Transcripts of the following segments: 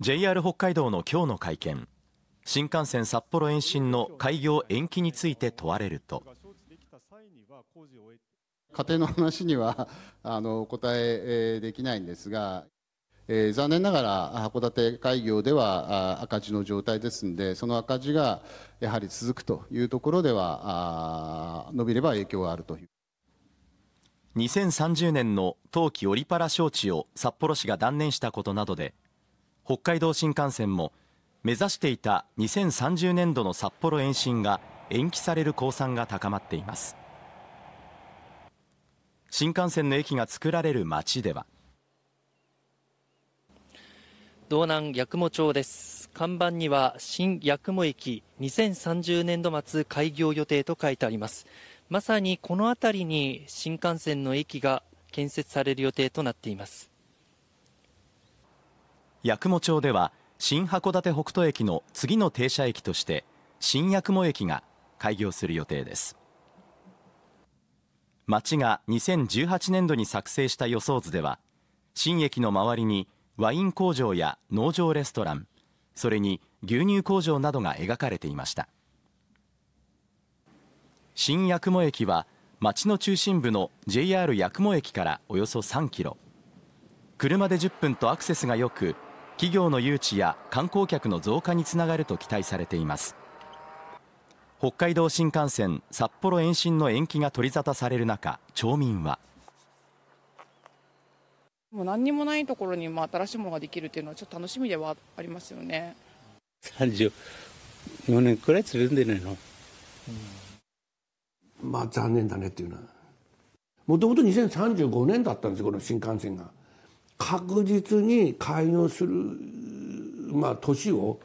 JR 北海道の今日の会見新幹線札幌延伸の開業延期について問われると家庭の話にはあのお答えできないんですが、えー、残念ながら函館開業では赤字の状態ですのでその赤字がやはり続くというところではあ伸びれば影響があるという。2030年の冬季オリパラ招致を札幌市が断念したことなどで北海道新幹線も目指していた2030年度の札幌延伸が延期される公算が高まっています新幹線の駅が作られる町では道南八雲町です看板には新八雲駅2030年度末開業予定と書いてありますまさにこの辺りに新幹線の駅が建設される予定となっています八雲町では新函館北斗駅の次の停車駅として新八雲駅が開業する予定です町が2018年度に作成した予想図では新駅の周りにワイン工場や農場レストランそれに牛乳工場などが描かれていました新八雲駅は町の中心部の JR 八雲駅からおよそ3キロ車で10分とアクセスがよく企業の誘致や観光客の増加につながると期待されています北海道新幹線札幌延伸の延期が取り沙汰される中町民はもう何にもないところにまあ新しいものができるというのはちょっと楽しみではありますよね34年くらい連れてでないの、うん、まあ残念だねっていうのはもともと2035年だったんですこの新幹線が。確実に開業する、まあ、年を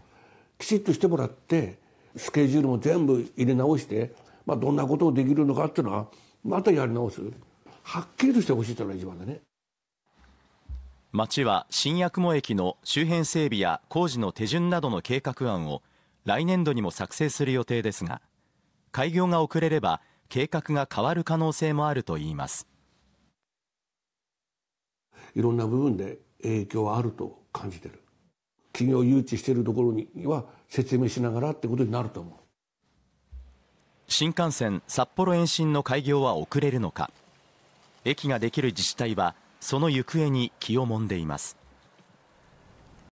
きちっとしてもらってスケジュールも全部入れ直して、まあ、どんなことをできるのかっていうのはまたやり直すはっきりとしてほしいというのが一番だね。町は新八雲駅の周辺整備や工事の手順などの計画案を来年度にも作成する予定ですが開業が遅れれば計画が変わる可能性もあるといいます。いろんな部分で影響はあると感じてる企業誘致しているところには説明しながらってことになると思う新幹線札幌延伸の開業は遅れるのか駅ができる自治体はその行方に気をもんでいます